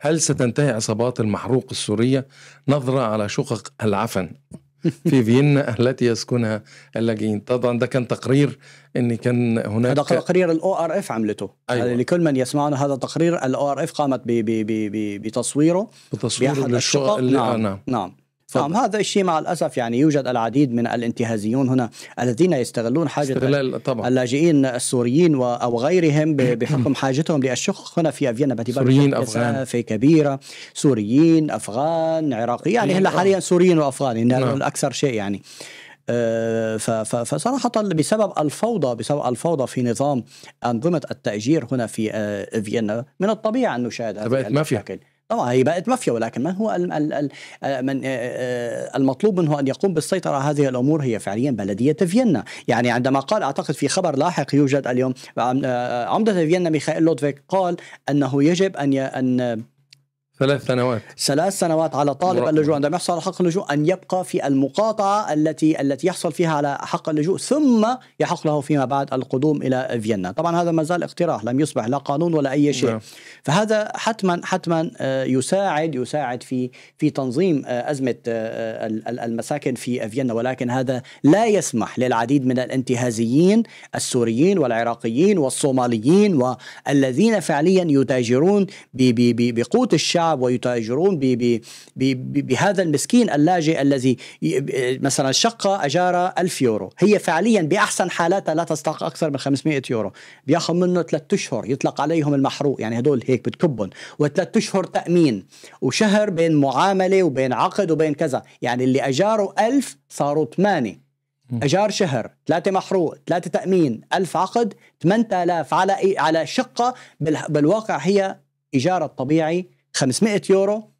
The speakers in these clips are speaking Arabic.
هل ستنتهي عصابات المحروق السورية نظرة على شقق العفن في فيينا التي يسكنها اللاجئين طبعا ده كان تقرير ان كان هناك هذا تقرير الاو ار اف عملته أيوة. يعني لكل من يسمعنا هذا تقرير الاو ار اف قامت بتصويره بتصويره بأحد الشقق آه، نعم. نعم. نعم نعم هذا الشيء مع الاسف يعني يوجد العديد من الانتهازيون هنا الذين يستغلون حاجه طبعا. اللاجئين السوريين او غيرهم بحكم حاجتهم للشقق هنا في فيينا سوريين افغان في كبيره سوريين افغان عراقيين يعني هلا آه. حاليا سوريين وافغان نعم. الاكثر شيء يعني آه، فصراحة بسبب الفوضى بسبب الفوضى في نظام أنظمة التأجير هنا في آه، فيينا من الطبيعي أن نشاهد هذا ما في طبعا هي بقت مافيا ولكن من هو آه، من آه، آه، المطلوب منه ان يقوم بالسيطره على هذه الامور هي فعليا بلديه فيينا، يعني عندما قال اعتقد في خبر لاحق يوجد اليوم عمده فيينا ميخائيل لودفيك قال انه يجب ان ان ثلاث سنوات ثلاث سنوات على طالب مرأة. اللجوء عندما يحصل على حق اللجوء ان يبقى في المقاطعه التي التي يحصل فيها على حق اللجوء ثم يحق له فيما بعد القدوم الى فيينا، طبعا هذا ما زال اقتراح لم يصبح لا قانون ولا اي شيء. نعم. فهذا حتما حتما آه، يساعد يساعد في في تنظيم آه، ازمه آه، المساكن في فيينا ولكن هذا لا يسمح للعديد من الانتهازيين السوريين والعراقيين والصوماليين والذين فعليا يتاجرون بقوت الشعب الشعب ويتاجرون بهذا المسكين اللاجئ الذي مثلا شقة أجارة 1000 يورو هي فعليا بأحسن حالاتها لا تستحق أكثر من 500 يورو بياخذ منه ثلاثة أشهر يطلق عليهم المحروق يعني هدول هيك بتكبهم وثلاثة أشهر تأمين وشهر بين معاملة وبين عقد وبين كذا يعني اللي أجاره 1000 صاروا ثمانية اجار شهر ثلاثه محروق ثلاثه تامين ألف عقد 8000 على على شقه بالواقع هي ايجار الطبيعي 500 يورو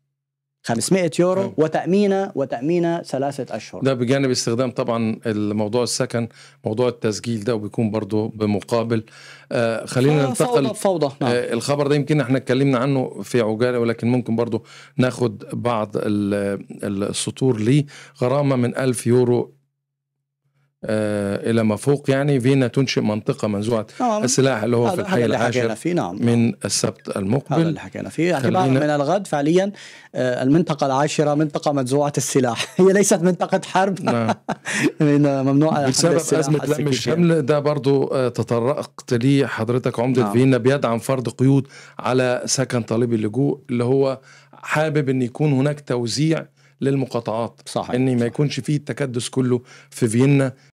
500 يورو أوه. وتأمينه وتأمينه ثلاثة أشهر ده بجانب استخدام طبعا الموضوع السكن موضوع التسجيل ده وبيكون برضه بمقابل آه خلينا آه ننتقل فوضى, فوضى. نعم. آه الخبر ده يمكن احنا اتكلمنا عنه في عجالة ولكن ممكن برضه ناخد بعض السطور ليه غرامة من 1000 يورو آه، الى ما فوق يعني فيينا تنشئ منطقه منزوعه نعم. السلاح اللي هو في الحي العاشر فيه نعم. من السبت المقبل هذا اللي حكينا فيه اعتبارا من الغد فعليا آه، المنطقه العاشره منطقه منزوعه السلاح هي ليست منطقه حرب نعم. من ممنوع بسبب ازمه لم الشمل ده برضو آه، تطرقت ليه حضرتك عمده نعم. فيينا بيدعم فرض قيود على سكن طالبي اللجوء اللي هو حابب ان يكون هناك توزيع للمقاطعات صحيح. ان ما يكونش فيه التكدس كله في فيينا